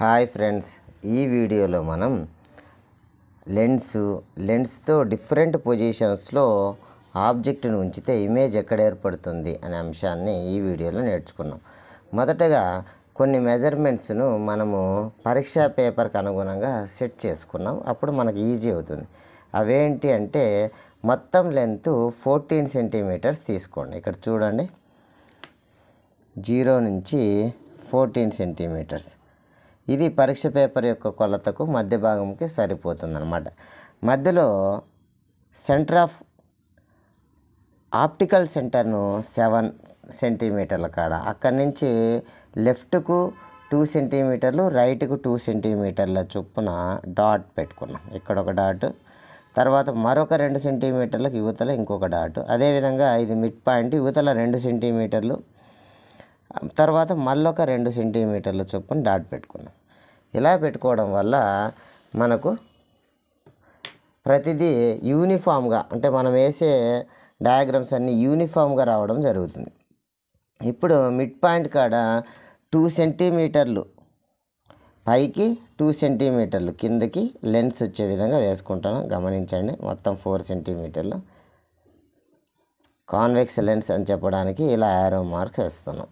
hi friends ఈ వీడియోలో మనం లెన్స్ లెన్స్తో డిఫరెంట్ పొజిషన్స్లో ఆబ్జెక్ట్ను ఉంచితే ఇమేజ్ ఎక్కడ ఏర్పడుతుంది అనే అంశాన్ని ఈ వీడియోలో నేర్చుకున్నాం మొదటగా కొన్ని మెజర్మెంట్స్ను మనము పరీక్షా పేపర్కి అనుగుణంగా సెట్ చేసుకున్నాం అప్పుడు మనకు ఈజీ అవుతుంది అవేంటి అంటే మొత్తం లెంత్ ఫోర్టీన్ సెంటీమీటర్స్ తీసుకోండి ఇక్కడ చూడండి జీరో నుంచి ఫోర్టీన్ సెంటీమీటర్స్ ఇది పరీక్ష పేపర్ యొక్క కొలతకు మధ్య భాగంకి అనమాట మధ్యలో సెంటర్ ఆఫ్ ఆప్టికల్ సెంటర్ను సెవెన్ సెంటీమీటర్ల కాడ అక్కడి నుంచి లెఫ్ట్కు టూ సెంటీమీటర్లు రైట్కు టూ సెంటీమీటర్ల చొప్పున డాట్ పెట్టుకున్నాం ఇక్కడ ఒక డాట్ తర్వాత మరొక రెండు సెంటీమీటర్లకు యువతల ఇంకొక డాట్ అదేవిధంగా ఇది మిడ్ పాయింట్ యువతల రెండు సెంటీమీటర్లు తర్వాత మళ్ళొక రెండు సెంటీమీటర్ల చొప్పున డాట్ పెట్టుకున్నాం ఇలా పెట్టుకోవడం వల్ల మనకు ప్రతిదీ యూనిఫామ్గా అంటే మనం వేసే డయాగ్రామ్స్ అన్నీ యూనిఫామ్గా రావడం జరుగుతుంది ఇప్పుడు మిడ్ పాయింట్ కాడ టూ సెంటీమీటర్లు పైకి టూ సెంటీమీటర్లు కిందకి లెన్స్ వచ్చే విధంగా వేసుకుంటాను గమనించండి మొత్తం ఫోర్ సెంటీమీటర్లు కాన్వెక్స్ లెన్స్ అని చెప్పడానికి ఇలా యారో మార్క్ వేస్తున్నాం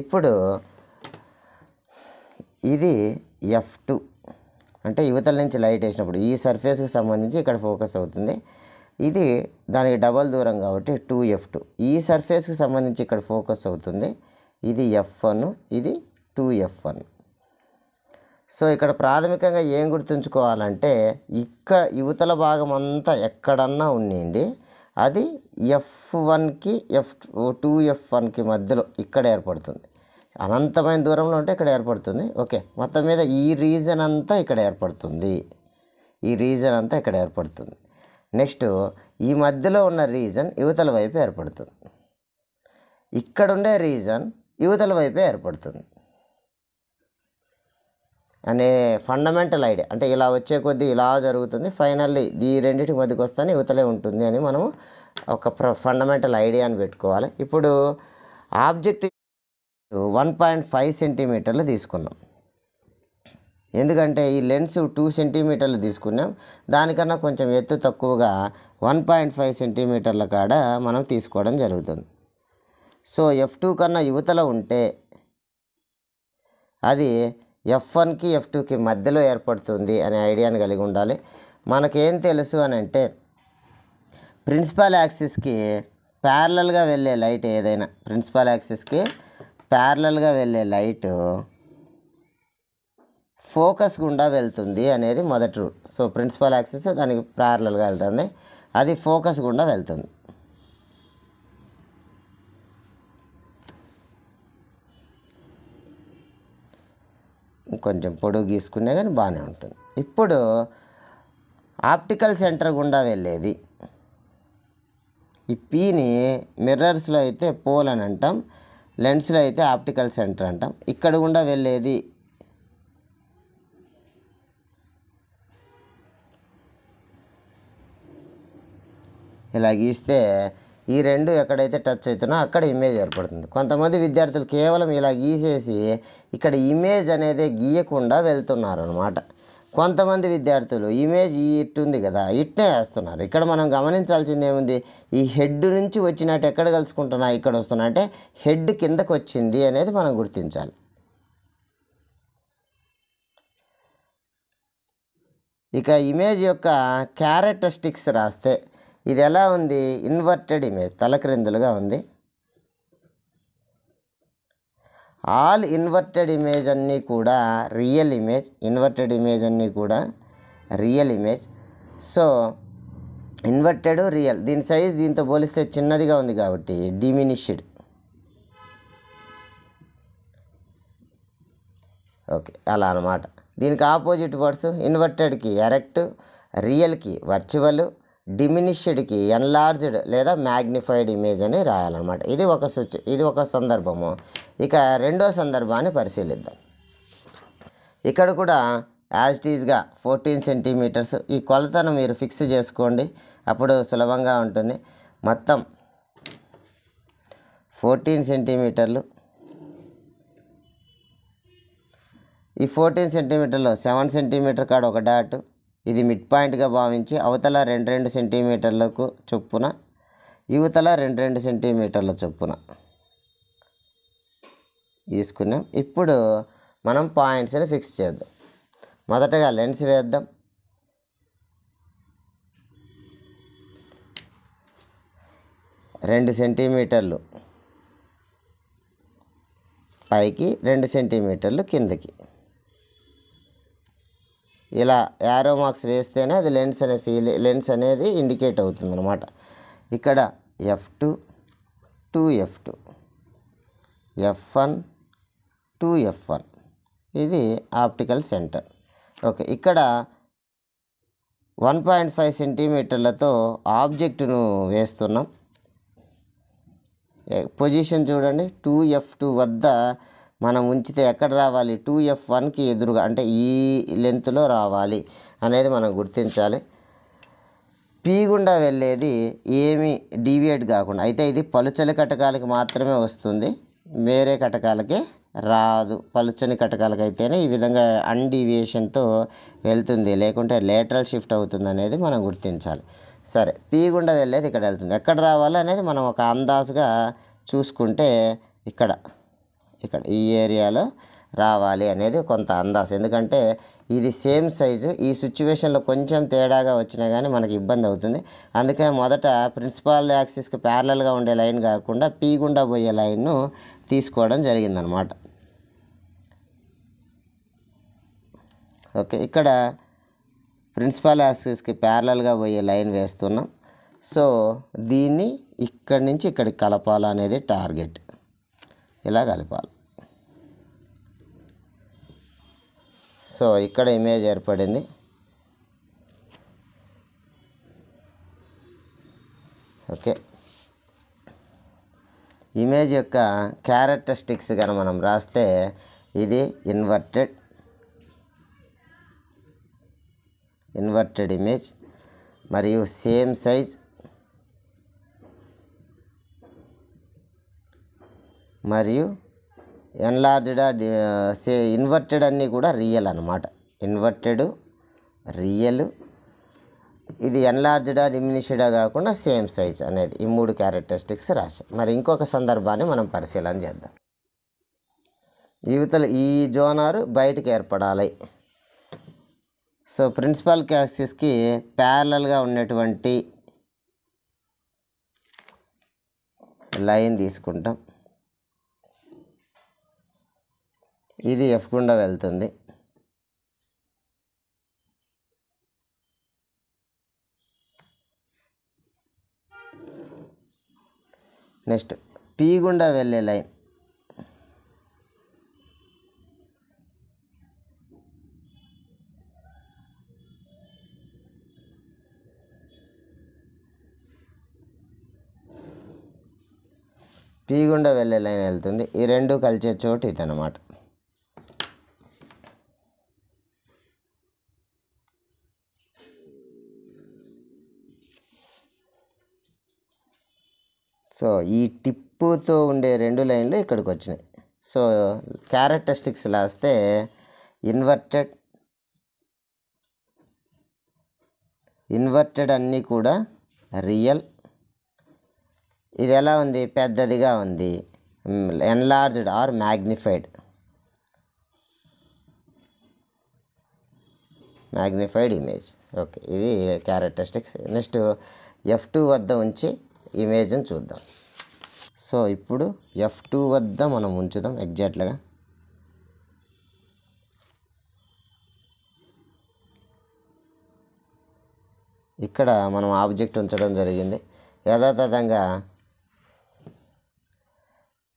ఇప్పుడు ఇది ఎఫ్ టూ అంటే యువతల నుంచి లైట్ వేసినప్పుడు ఈ సర్ఫేస్కి సంబంధించి ఇక్కడ ఫోకస్ అవుతుంది ఇది దానికి డబల్ దూరం కాబట్టి టూ ఎఫ్ టూ ఈ సర్ఫేస్కి సంబంధించి ఇక్కడ ఫోకస్ అవుతుంది ఇది ఎఫ్ వన్ ఇది టూ ఎఫ్ వన్ సో ఇక్కడ ప్రాథమికంగా ఏం గుర్తుంచుకోవాలంటే ఇక్కడ యువతల భాగం అంతా ఎక్కడన్నా ఉండండి అది ఎఫ్ వన్కి ఎఫ్ టూ ఎఫ్ వన్కి మధ్యలో ఇక్కడ ఏర్పడుతుంది అనంతమైన దూరంలో ఉంటే ఇక్కడ ఏర్పడుతుంది ఓకే మొత్తం మీద ఈ రీజన్ అంతా ఇక్కడ ఏర్పడుతుంది ఈ రీజన్ అంతా ఇక్కడ ఏర్పడుతుంది నెక్స్ట్ ఈ మధ్యలో ఉన్న రీజన్ యువతల వైపు ఏర్పడుతుంది ఇక్కడ ఉండే రీజన్ యువతల వైపే ఏర్పడుతుంది అనే ఫండమెంటల్ ఐడియా అంటే ఇలా వచ్చే కొద్దీ ఇలా జరుగుతుంది ఫైనల్లీ ఈ రెండింటి మధ్యకి వస్తానే యువతలే ఉంటుంది అని మనము ఒక ఫండమెంటల్ ఐడియాని పెట్టుకోవాలి ఇప్పుడు ఆబ్జెక్ట్ వన్ పాయింట్ ఫైవ్ సెంటీమీటర్లు తీసుకున్నాం ఎందుకంటే ఈ లెన్స్ టూ సెంటీమీటర్లు తీసుకున్నాం దానికన్నా కొంచెం ఎత్తు తక్కువగా వన్ పాయింట్ ఫైవ్ సెంటీమీటర్ల కాడ మనం తీసుకోవడం జరుగుతుంది సో ఎఫ్ టూ కన్నా యువతలో ఉంటే అది ఎఫ్ వన్కి ఎఫ్ టూకి మధ్యలో ఏర్పడుతుంది అనే ఐడియాను కలిగి ఉండాలి మనకేం తెలుసు అని అంటే ప్రిన్సిపాల్ యాక్సిస్కి ప్యారలల్గా వెళ్ళే లైట్ ఏదైనా ప్రిన్సిపాల్ యాక్సిస్కి ప్యారలల్గా వెళ్ళే లైట్ ఫోకస్ గుండా వెళ్తుంది అనేది మొదటి రూల్ సో ప్రిన్సిపల్ యాక్సిస్ దానికి ప్యారలల్గా వెళ్తుంది అది ఫోకస్ గుండా వెళ్తుంది కొంచెం పొడుగు గీసుకునే కానీ బాగానే ఉంటుంది ఇప్పుడు ఆప్టికల్ సెంటర్ గుండా వెళ్ళేది ఈ పీని మిర్రర్స్లో అయితే పోల్ అని అంటాం లెన్స్లో అయితే ఆప్టికల్ సెంటర్ అంటాం ఇక్కడ కూడా వెళ్ళేది ఇలా గీస్తే ఈ రెండు ఎక్కడైతే టచ్ అవుతున్నా అక్కడ ఇమేజ్ ఏర్పడుతుంది కొంతమంది విద్యార్థులు కేవలం ఇలా గీసేసి ఇక్కడ ఇమేజ్ అనేది గీయకుండా వెళ్తున్నారు అనమాట కొంతమంది విద్యార్థులు ఇమేజ్ ఇట్టుంది కదా ఇట్నే వేస్తున్నారు ఇక్కడ మనం గమనించాల్సింది ఏముంది ఈ హెడ్ నుంచి వచ్చినట్టు ఎక్కడ కలుసుకుంటున్నా ఇక్కడ వస్తున్నా అంటే హెడ్ కిందకు వచ్చింది అనేది మనం గుర్తించాలి ఇక ఇమేజ్ యొక్క క్యారెక్టరిస్టిక్స్ రాస్తే ఇది ఎలా ఉంది ఇన్వర్టెడ్ ఇమేజ్ తలక్రిందులుగా ఉంది ఆల్ ఇన్వర్టెడ్ ఇమేజ్ అన్నీ కూడా రియల్ ఇమేజ్ ఇన్వర్టెడ్ ఇమేజ్ అన్నీ కూడా real image so inverted real దీని సైజ్ దీంతో పోలిస్తే చిన్నదిగా ఉంది కాబట్టి డిమినిషిడ్ ఓకే అలా అనమాట దీనికి ఆపోజిట్ వర్డ్స్ ఇన్వర్టెడ్కి ఎరెక్ట్ రియల్కి వర్చువల్ డిమినిష్డ్కి ఎన్లార్జ్డ్ లేదా మ్యాగ్నిఫైడ్ ఇమేజ్ అని రాయాలన్నమాట ఇది ఒక స్విచ్ ఇది ఒక సందర్భము ఇక రెండో సందర్భాన్ని పరిశీలిద్దాం ఇక్కడ కూడా యాజ్ టీజ్గా ఫోర్టీన్ సెంటీమీటర్స్ ఈ కొలతను మీరు ఫిక్స్ చేసుకోండి అప్పుడు సులభంగా ఉంటుంది మొత్తం ఫోర్టీన్ సెంటీమీటర్లు ఈ ఫోర్టీన్ సెంటీమీటర్లో సెవెన్ సెంటీమీటర్ కాడ ఒక డాట్ ఇది మిడ్ పాయింట్గా భావించి అవతల రెండు రెండు సెంటీమీటర్లకు చొప్పున యువతల రెండు రెండు సెంటీమీటర్ల చొప్పున తీసుకున్నాం ఇప్పుడు మనం పాయింట్స్ని ఫిక్స్ చేద్దాం మొదటగా లెన్స్ వేద్దాం రెండు సెంటీమీటర్లు పైకి రెండు సెంటీమీటర్లు కిందకి ఇలా యారో మార్క్స్ వేస్తేనే అది లెన్స్ అనే ఫీల్ లెన్స్ అనేది ఇండికేట్ అవుతుంది అనమాట ఇక్కడ F two two F two F one two F one ఇది ఆప్టికల్ సెంటర్ ఓకే ఇక్కడ వన్ పాయింట్ ఫైవ్ సెంటీమీటర్లతో ఆబ్జెక్టును వేస్తున్నాం పొజిషన్ చూడండి టూ ఎఫ్ టూ వద్ద మనం ఉంచితే ఎక్కడ రావాలి టూ ఎఫ్ వన్కి ఎదురుగా అంటే ఈ లెంత్లో రావాలి అనేది మనం గుర్తించాలి పీ గుండా వెళ్ళేది ఏమి డీవియేట్ కాకుండా అయితే ఇది పలుచని కటకాలకి మాత్రమే వస్తుంది వేరే కటకాలకి రాదు పలుచని కటకాలకి అయితేనే ఈ విధంగా అన్డీవియేషన్తో వెళ్తుంది లేకుంటే లేటరల్ షిఫ్ట్ అవుతుంది అనేది మనం గుర్తించాలి సరే పీ గుండా వెళ్ళేది ఇక్కడ వెళ్తుంది ఎక్కడ రావాలనేది మనం ఒక అందాజుగా చూసుకుంటే ఇక్కడ ఇక్కడ ఈ ఏరియాలో రావాలి అనేది కొంత అందాస ఎందుకంటే ఇది సేమ్ సైజు ఈ సిచ్యువేషన్లో కొంచెం తేడాగా వచ్చినా కానీ మనకి ఇబ్బంది అవుతుంది అందుకే మొదట ప్రిన్సిపాల్ యాక్సిస్కి ప్యారలల్గా ఉండే లైన్ కాకుండా పీ గుండా పోయే లైన్ను తీసుకోవడం జరిగిందనమాట ఓకే ఇక్కడ ప్రిన్సిపాల్ యాక్సిస్కి ప్యారలల్గా పోయే లైన్ వేస్తున్నాం సో దీన్ని ఇక్కడి నుంచి ఇక్కడికి కలపాలనేది టార్గెట్ ఇలా కలపాలి సో ఇక్కడ ఇమేజ్ ఏర్పడింది ఓకే ఇమేజ్ యొక్క క్యారెక్టరిస్టిక్స్ కనుక మనం రాస్తే ఇది ఇన్వర్టెడ్ ఇన్వర్టెడ్ ఇమేజ్ మరియు సేమ్ సైజ్ మరియు ఎన్లార్జ్డ్ సే ఇన్వర్టెడ్ అన్నీ కూడా రియల్ అనమాట ఇన్వర్టెడ్ రియల్ ఇది ఎన్లార్జ్డా డిమినిష్డా కాకుండా సేమ్ సైజ్ అనేది ఈ మూడు క్యారెక్టరిస్టిక్స్ రాశాం మరి ఇంకొక సందర్భాన్ని మనం పరిశీలన చేద్దాం యువతలు ఈ జోనారు బయటకు ఏర్పడాలి సో ప్రిన్సిపల్ క్యాక్సిస్కి ప్యారలల్గా ఉన్నటువంటి లైన్ తీసుకుంటాం ఇది ఎఫ్ గుండా వెళ్తుంది నెక్స్ట్ పీ గుండా వెళ్ళే లైన్ పీ గుండా వెళ్ళే లైన్ వెళ్తుంది ఈ రెండు కలిసే చోటు ఇదన్నమాట సో ఈ టిప్పుతో ఉండే రెండు లైన్లు ఇక్కడికి వచ్చినాయి సో క్యారెక్టరిస్టిక్స్ లాస్తే ఇన్వర్టెడ్ ఇన్వర్టెడ్ అన్నీ కూడా రియల్ ఇది ఎలా ఉంది పెద్దదిగా ఉంది enlarged or magnified magnified image okay ఇది క్యారెక్టరిస్టిక్స్ నెక్స్ట్ ఎఫ్ టూ వద్ద ఉంచి ఇమేజ్ని చూద్దాం సో ఇప్పుడు ఎఫ్ టూ వద్ద మనం ఉంచుదాం ఎగ్జాక్ట్గా ఇక్కడ మనం ఆబ్జెక్ట్ ఉంచడం జరిగింది యథాతథంగా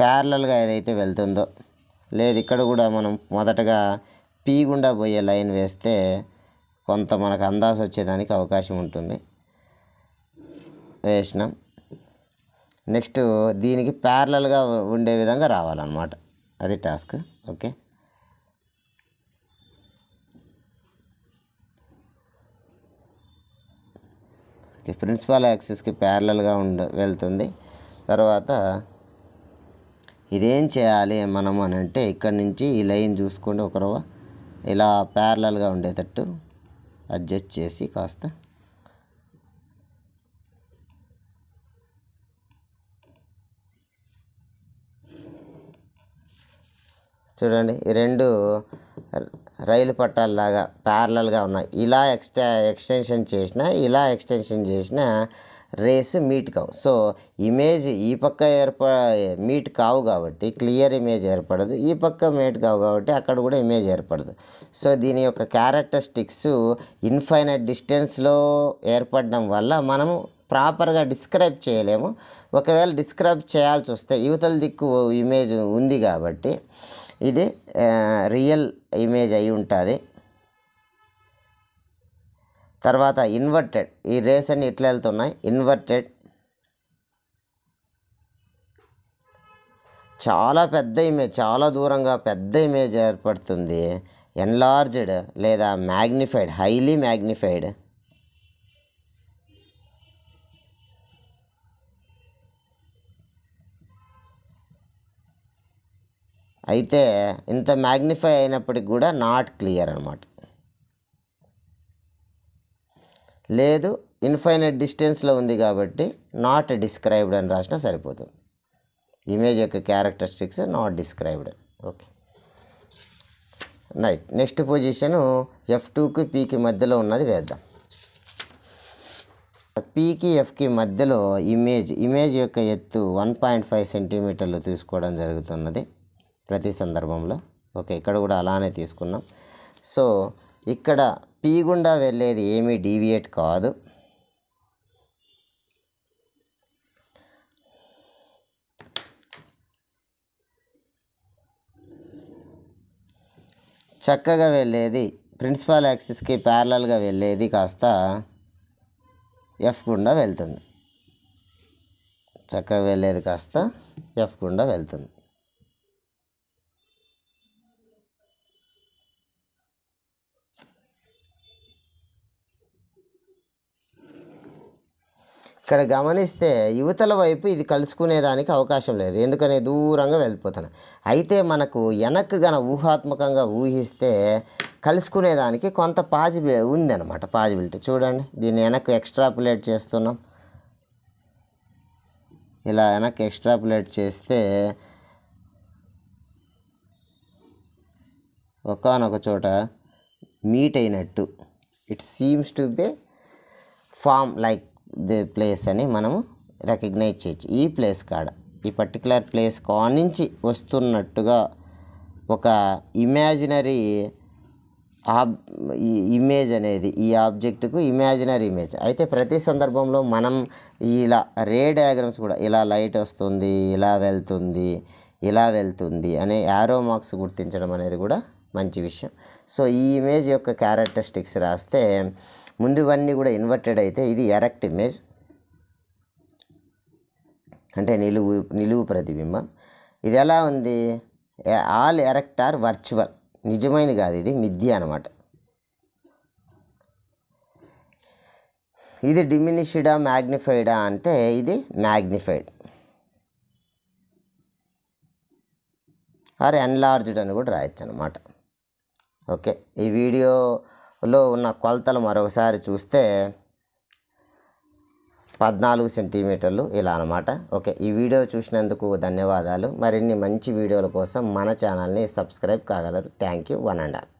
ప్యారలల్గా ఏదైతే వెళ్తుందో లేదు ఇక్కడ కూడా మనం మొదటగా పీ గుండా పోయే లైన్ వేస్తే కొంత మనకు అందాజు వచ్చేదానికి అవకాశం ఉంటుంది వేసినాం నెక్స్ట్ దీనికి ప్యారలల్గా ఉండే విధంగా రావాలన్నమాట అది టాస్క్ ఓకే ప్రిన్సిపాల్ యాక్సిస్కి ప్యారలల్గా ఉండ వెళ్తుంది తర్వాత ఇదేం చేయాలి మనం అని అంటే ఇక్కడి నుంచి ఈ లైన్ చూసుకుంటే ఒకరవ ఇలా ప్యారలల్గా ఉండేటట్టు అడ్జస్ట్ చేసి కాస్త చూడండి ఈ రెండు రైలు పట్టాలలాగా ప్యారలల్గా ఉన్నాయి ఇలా ఎక్స్టా ఎక్స్టెన్షన్ చేసిన ఇలా ఎక్స్టెన్షన్ చేసిన రేస్ మీట్ కావు సో ఇమేజ్ ఈ పక్క ఏర్ప మీట్ కావు కాబట్టి క్లియర్ ఇమేజ్ ఏర్పడదు ఈ పక్క మీట్ కావు కాబట్టి అక్కడ కూడా ఇమేజ్ ఏర్పడదు సో దీని యొక్క క్యారెక్టరిస్టిక్స్ ఇన్ఫైనట్ డిస్టెన్స్లో ఏర్పడడం వల్ల మనము ప్రాపర్గా డిస్క్రైబ్ చేయలేము ఒకవేళ డిస్క్రైబ్ చేయాల్సి వస్తే యువతల దిక్కు ఇమేజ్ ఉంది కాబట్టి ఇది రియల్ ఇమేజ్ అయి ఉంటుంది తర్వాత ఇన్వర్టెడ్ ఈ రేస్ అన్ని ఎట్లా వెళ్తున్నాయి ఇన్వర్టెడ్ చాలా పెద్ద ఇమేజ్ చాలా దూరంగా పెద్ద ఇమేజ్ ఏర్పడుతుంది ఎన్లార్జ్డ్ లేదా మ్యాగ్నిఫైడ్ హైలీ మ్యాగ్నిఫైడ్ అయితే ఇంత మ్యాగ్నిఫై అయినప్పటికి కూడా నాట్ క్లియర్ అనమాట లేదు ఇన్ఫైనట్ డిస్టెన్స్లో ఉంది కాబట్టి నాట్ డిస్క్రైబ్డ్ అని రాసినా సరిపోతుంది ఇమేజ్ యొక్క characteristics not described okay right next position F టూకి పీకి మధ్యలో ఉన్నది వేద్దాం పీకి ఎఫ్కి మధ్యలో ఇమేజ్ ఇమేజ్ యొక్క ఎత్తు వన్ పాయింట్ ఫైవ్ సెంటీమీటర్లు తీసుకోవడం జరుగుతున్నది ప్రతి సందర్భంలో ఓకే ఇక్కడ కూడా అలానే తీసుకున్నాం సో ఇక్కడ పీ గుండా వెళ్ళేది ఏమీ డీవియేట్ కాదు చక్కగా వెళ్ళేది ప్రిన్సిపాల్ యాక్సిస్కి ప్యారలల్గా వెళ్ళేది కాస్త ఎఫ్ గుండా వెళ్తుంది చక్కగా వెళ్ళేది కాస్త ఎఫ్ గుండా వెళ్తుంది ఇక్కడ గమనిస్తే యువతల వైపు ఇది కలుసుకునేదానికి అవకాశం లేదు ఎందుకని దూరంగా వెళ్ళిపోతున్నాం అయితే మనకు వెనక్కి గన ఊహాత్మకంగా ఊహిస్తే కలుసుకునేదానికి కొంత పాజిబి ఉందన్నమాట పాజిబిలిటీ చూడండి దీన్ని వెనక్కి ఎక్స్ట్రాపులేట్ చేస్తున్నాం ఇలా వెనక్కి ఎక్స్ట్రాపులేట్ చేస్తే ఒకనొక చోట మీట్ అయినట్టు it seems to be form like the place అని మనము రికగ్నైజ్ చేయొచ్చు ఈ ప్లేస్ కాడ ఈ పర్టికులర్ ప్లేస్ కానించి వస్తున్నట్టుగా ఒక ఇమాజినరీ ఆబ్ ఇమేజ్ అనేది ఈ ఆబ్జెక్ట్కు ఇమాజినరీ ఇమేజ్ అయితే ప్రతి సందర్భంలో మనం ఇలా రే డయాగ్రామ్స్ కూడా ఇలా లైట్ వస్తుంది ఇలా వెళ్తుంది ఇలా వెళ్తుంది అనే యారో మార్క్స్ గుర్తించడం అనేది కూడా మంచి విషయం సో ఈ ఇమేజ్ యొక్క క్యారెక్టరిస్టిక్స్ రాస్తే ముందువన్నీ కూడా ఇన్వర్టెడ్ అయితే ఇది ఎరెక్ట్ ఇమేజ్ అంటే నిలువు నిలువు ప్రతిబింబం ఇది ఎలా ఉంది ఆల్ ఎరెక్ట్ ఆర్ వర్చువల్ నిజమైనది కాదు ఇది మిథ్య అనమాట ఇది డిమినిషిడా మ్యాగ్నిఫైడా అంటే ఇది మ్యాగ్నిఫైడ్ ఆర్ ఎన్లార్జ్డ్ అని కూడా రాయొచ్చు అనమాట ఓకే ఈ వీడియో లో ఉన్న కొలతలు మరొకసారి చూస్తే పద్నాలుగు సెంటీమీటర్లు ఇలా అనమాట ఓకే ఈ వీడియో చూసినందుకు ధన్యవాదాలు మరిన్ని మంచి వీడియోల కోసం మన ఛానల్ని సబ్స్క్రైబ్ కాగలరు thank you one and all